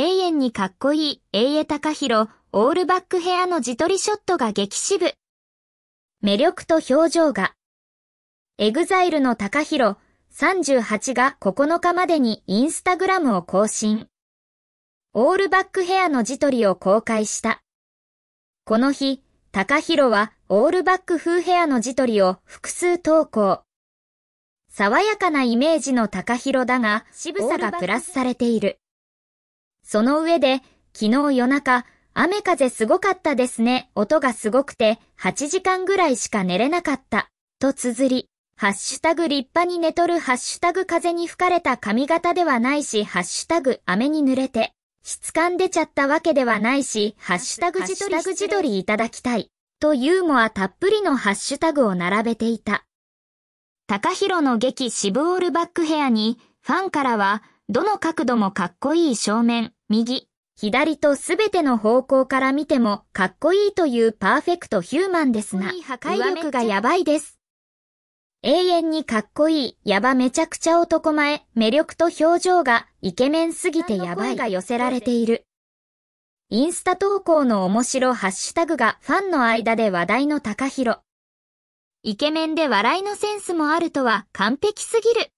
永遠にかっこいい、永江隆弘、オールバックヘアの自撮りショットが激渋。魅力と表情が。エグザイルの高弘38が9日までにインスタグラムを更新。オールバックヘアの自撮りを公開した。この日、高弘はオールバック風ヘアの自撮りを複数投稿。爽やかなイメージの高弘だが渋さがプラスされている。その上で、昨日夜中、雨風すごかったですね。音がすごくて、8時間ぐらいしか寝れなかった。と綴り、ハッシュタグ立派に寝とる、ハッシュタグ風に吹かれた髪型ではないし、ハッシュタグ雨に濡れて、質感出ちゃったわけではないし、ハッシュタグ自撮り、自撮りいただきたい。とユーモアたっぷりのハッシュタグを並べていた。高弘の劇シブオールバックヘアに、ファンからは、どの角度もかっこいい正面、右、左とすべての方向から見てもかっこいいというパーフェクトヒューマンですが、破壊力がやばいです。永遠にかっこいい、やばめちゃくちゃ男前、魅力と表情がイケメンすぎてやばいが寄せられている。インスタ投稿の面白ハッシュタグがファンの間で話題の高弘。イケメンで笑いのセンスもあるとは完璧すぎる。